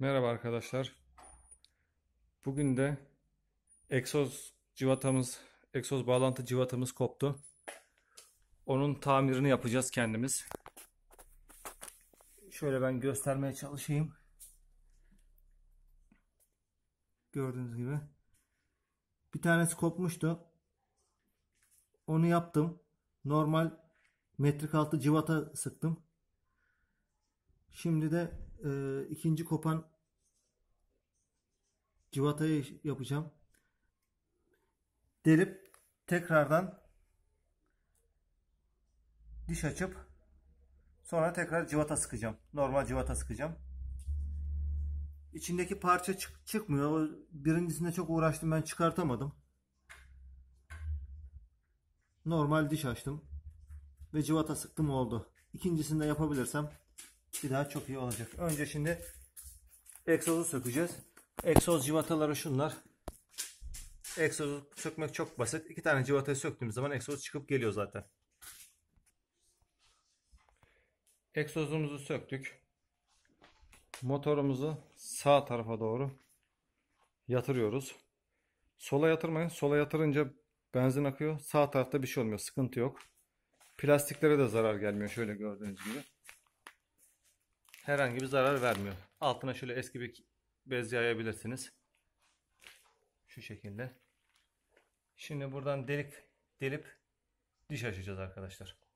Merhaba arkadaşlar. Bugün de egzoz civatamız, egzoz bağlantı civatamız koptu. Onun tamirini yapacağız kendimiz. Şöyle ben göstermeye çalışayım. Gördüğünüz gibi. Bir tanesi kopmuştu. Onu yaptım. Normal metrik altı civata sıktım. Şimdi de e, ikinci kopan civatayı yapacağım. Delip tekrardan diş açıp sonra tekrar civata sıkacağım. Normal civata sıkacağım. İçindeki parça çık çıkmıyor. birincisinde çok uğraştım ben çıkartamadım. Normal diş açtım. Ve civata sıktım oldu. İkincisini de yapabilirsem bir daha çok iyi olacak. Önce şimdi egzozu sökeceğiz. Egzoz civataları şunlar. Egzozu sökmek çok basit. İki tane civatayı söktüğümüz zaman egzoz çıkıp geliyor zaten. Egzozumuzu söktük. Motorumuzu sağ tarafa doğru yatırıyoruz. Sola yatırmayın. Sola yatırınca benzin akıyor. Sağ tarafta bir şey olmuyor. Sıkıntı yok. Plastiklere de zarar gelmiyor. Şöyle gördüğünüz gibi. Herhangi bir zarar vermiyor. Altına şöyle eski bir bez yayabilirsiniz. Şu şekilde. Şimdi buradan delik delip diş açacağız arkadaşlar.